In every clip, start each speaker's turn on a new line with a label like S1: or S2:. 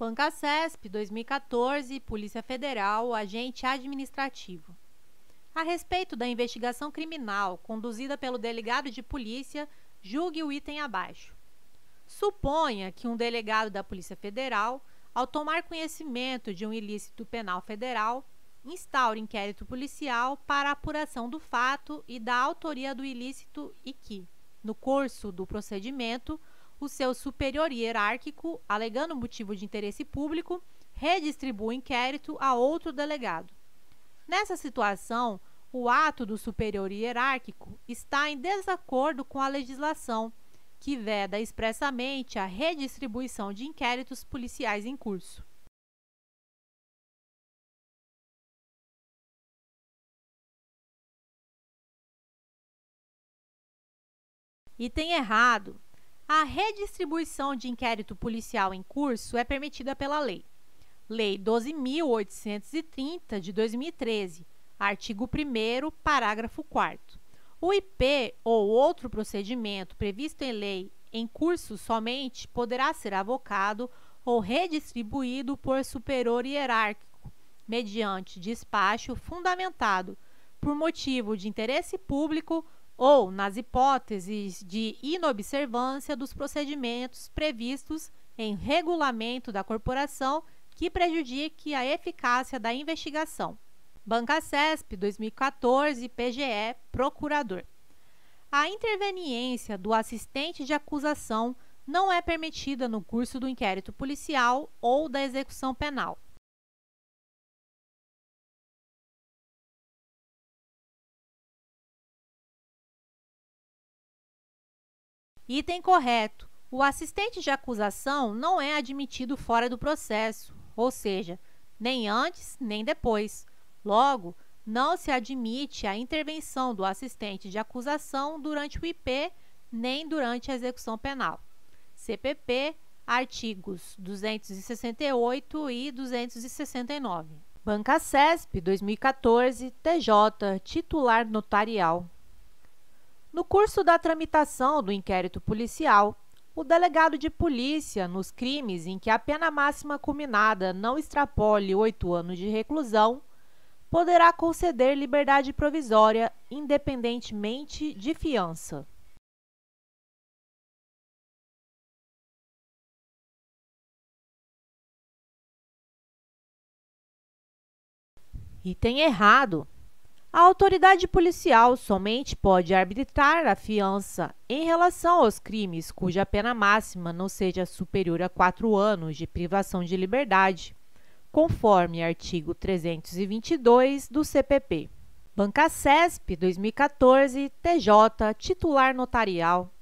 S1: Banca CESP 2014, Polícia Federal, agente administrativo. A respeito da investigação criminal conduzida pelo delegado de polícia, julgue o item abaixo. Suponha que um delegado da Polícia Federal, ao tomar conhecimento de um ilícito penal federal, instaure inquérito policial para apuração do fato e da autoria do ilícito e que, no curso do procedimento, o seu superior hierárquico, alegando motivo de interesse público, redistribui o inquérito a outro delegado. Nessa situação, o ato do superior hierárquico está em desacordo com a legislação, que veda expressamente a redistribuição de inquéritos policiais em curso. Item errado a redistribuição de inquérito policial em curso é permitida pela lei. Lei 12.830 de 2013, artigo 1, parágrafo 4. O IP ou outro procedimento previsto em lei em curso somente poderá ser avocado ou redistribuído por superior hierárquico, mediante despacho fundamentado por motivo de interesse público ou nas hipóteses de inobservância dos procedimentos previstos em regulamento da corporação que prejudique a eficácia da investigação. Banca CESP 2014, PGE, procurador. A interveniência do assistente de acusação não é permitida no curso do inquérito policial ou da execução penal. Item correto. O assistente de acusação não é admitido fora do processo, ou seja, nem antes nem depois. Logo, não se admite a intervenção do assistente de acusação durante o IP nem durante a execução penal. CPP, artigos 268 e 269. Banca CESP 2014, TJ, titular notarial. No curso da tramitação do inquérito policial, o delegado de polícia, nos crimes em que a pena máxima culminada não extrapole oito anos de reclusão, poderá conceder liberdade provisória independentemente de fiança. Item errado. A autoridade policial somente pode arbitrar a fiança em relação aos crimes cuja pena máxima não seja superior a quatro anos de privação de liberdade, conforme artigo 322 do CPP. Banca CESP 2014, TJ, titular notarial.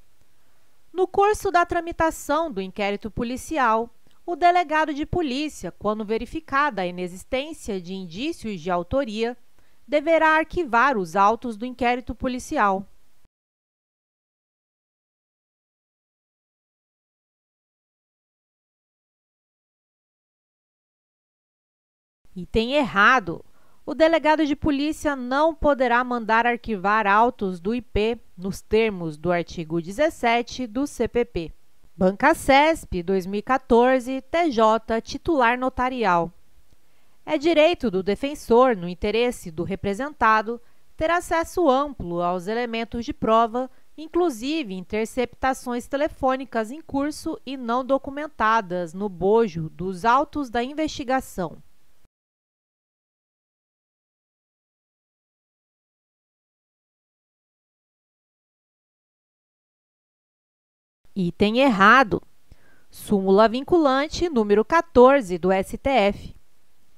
S1: No curso da tramitação do inquérito policial, o delegado de polícia, quando verificada a inexistência de indícios de autoria, deverá arquivar os autos do inquérito policial. E tem errado. O delegado de polícia não poderá mandar arquivar autos do IP nos termos do artigo 17 do CPP. Banca CESP 2014, TJ, titular notarial. É direito do defensor, no interesse do representado, ter acesso amplo aos elementos de prova, inclusive interceptações telefônicas em curso e não documentadas no bojo dos autos da investigação. Item errado. Súmula vinculante número 14 do STF.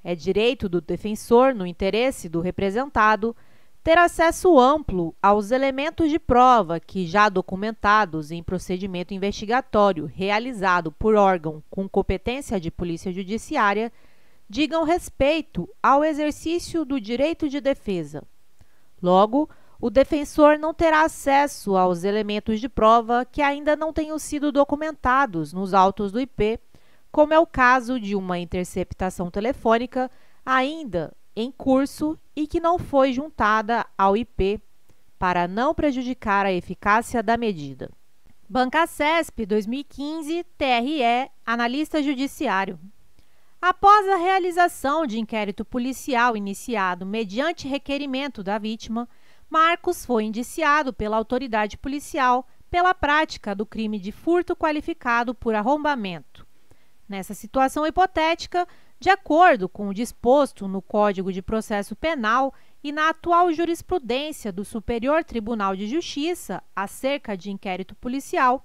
S1: É direito do defensor, no interesse do representado, ter acesso amplo aos elementos de prova que, já documentados em procedimento investigatório realizado por órgão com competência de polícia judiciária, digam respeito ao exercício do direito de defesa. Logo, o defensor não terá acesso aos elementos de prova que ainda não tenham sido documentados nos autos do IP como é o caso de uma interceptação telefônica ainda em curso e que não foi juntada ao IP para não prejudicar a eficácia da medida. Banca CESP 2015, TRE, analista judiciário. Após a realização de inquérito policial iniciado mediante requerimento da vítima, Marcos foi indiciado pela autoridade policial pela prática do crime de furto qualificado por arrombamento Nessa situação hipotética, de acordo com o disposto no Código de Processo Penal e na atual jurisprudência do Superior Tribunal de Justiça acerca de inquérito policial,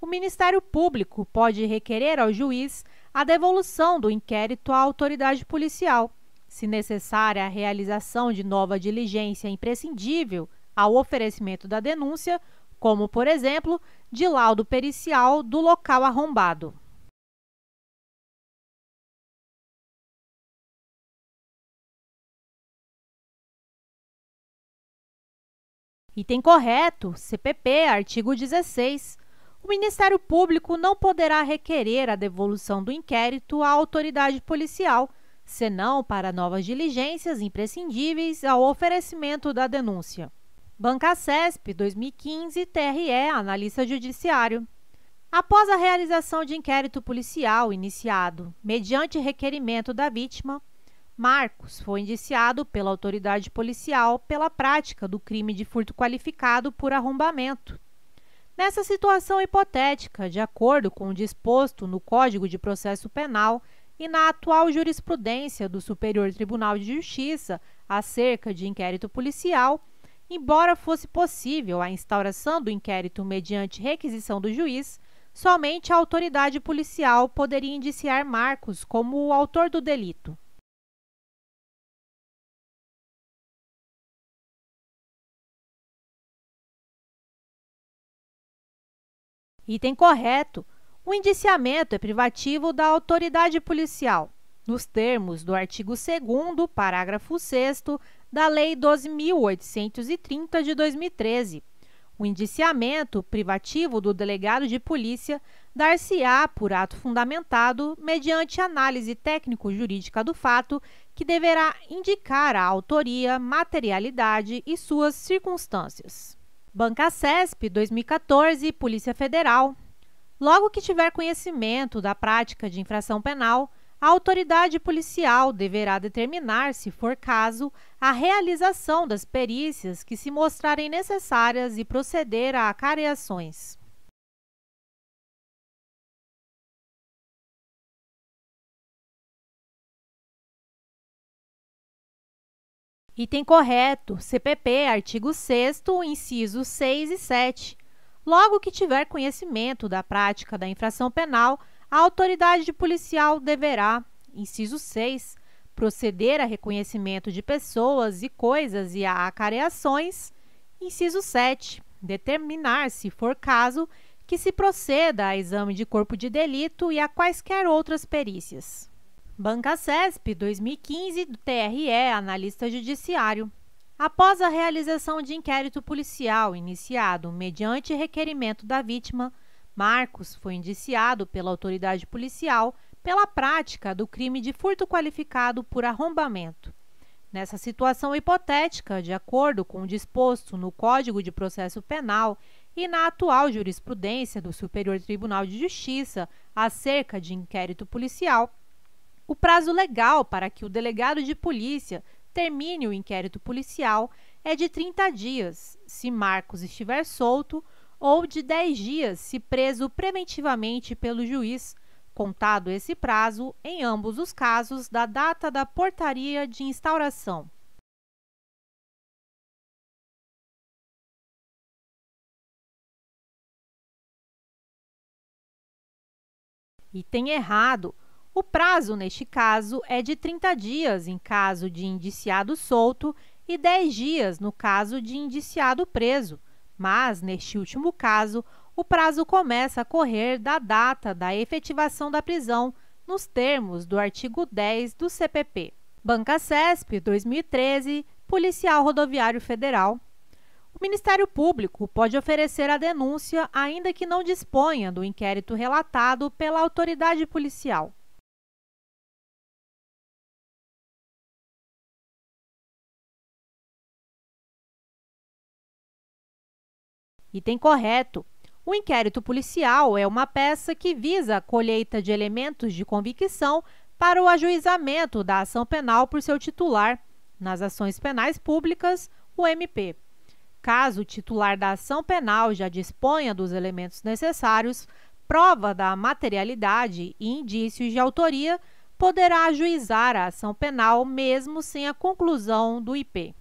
S1: o Ministério Público pode requerer ao juiz a devolução do inquérito à autoridade policial, se necessária a realização de nova diligência imprescindível ao oferecimento da denúncia, como, por exemplo, de laudo pericial do local arrombado. Item correto, CPP, artigo 16. O Ministério Público não poderá requerer a devolução do inquérito à autoridade policial, senão para novas diligências imprescindíveis ao oferecimento da denúncia. Banca CESP 2015 TRE Analista Judiciário. Após a realização de inquérito policial iniciado mediante requerimento da vítima, Marcos foi indiciado pela autoridade policial pela prática do crime de furto qualificado por arrombamento. Nessa situação hipotética, de acordo com o disposto no Código de Processo Penal e na atual jurisprudência do Superior Tribunal de Justiça acerca de inquérito policial, embora fosse possível a instauração do inquérito mediante requisição do juiz, somente a autoridade policial poderia indiciar Marcos como o autor do delito. Item correto: o indiciamento é privativo da autoridade policial, nos termos do artigo 2, parágrafo 6 da Lei 12.830 de 2013. O indiciamento privativo do delegado de polícia dar-se-á por ato fundamentado mediante análise técnico-jurídica do fato, que deverá indicar a autoria, materialidade e suas circunstâncias. Banca CESP 2014, Polícia Federal. Logo que tiver conhecimento da prática de infração penal, a autoridade policial deverá determinar, se for caso, a realização das perícias que se mostrarem necessárias e proceder a acareações.
S2: Item correto,
S1: CPP, artigo 6 incisos 6 e 7. Logo que tiver conhecimento da prática da infração penal, a autoridade policial deverá, inciso 6, proceder a reconhecimento de pessoas e coisas e a acareações, inciso 7, determinar, se for caso, que se proceda a exame de corpo de delito e a quaisquer outras perícias. Banca CESP 2015 do TRE, analista judiciário. Após a realização de inquérito policial iniciado mediante requerimento da vítima, Marcos foi indiciado pela autoridade policial pela prática do crime de furto qualificado por arrombamento. Nessa situação hipotética, de acordo com o disposto no Código de Processo Penal, e na atual jurisprudência do Superior Tribunal de Justiça acerca de inquérito policial, o prazo legal para que o delegado de polícia termine o inquérito policial é de 30 dias, se Marcos estiver solto, ou de 10 dias, se preso preventivamente pelo juiz, contado esse prazo em ambos os casos da data da portaria de instauração. Item errado o prazo, neste caso, é de 30 dias em caso de indiciado solto e 10 dias no caso de indiciado preso, mas, neste último caso, o prazo começa a correr da data da efetivação da prisão, nos termos do artigo 10 do CPP. Banca CESP 2013, Policial Rodoviário Federal. O Ministério Público pode oferecer a denúncia ainda que não disponha do inquérito relatado pela autoridade policial. Item correto. O inquérito policial é uma peça que visa a colheita de elementos de convicção para o ajuizamento da ação penal por seu titular, nas ações penais públicas, o MP. Caso o titular da ação penal já disponha dos elementos necessários, prova da materialidade e indícios de autoria, poderá ajuizar a ação penal mesmo sem a conclusão do IP.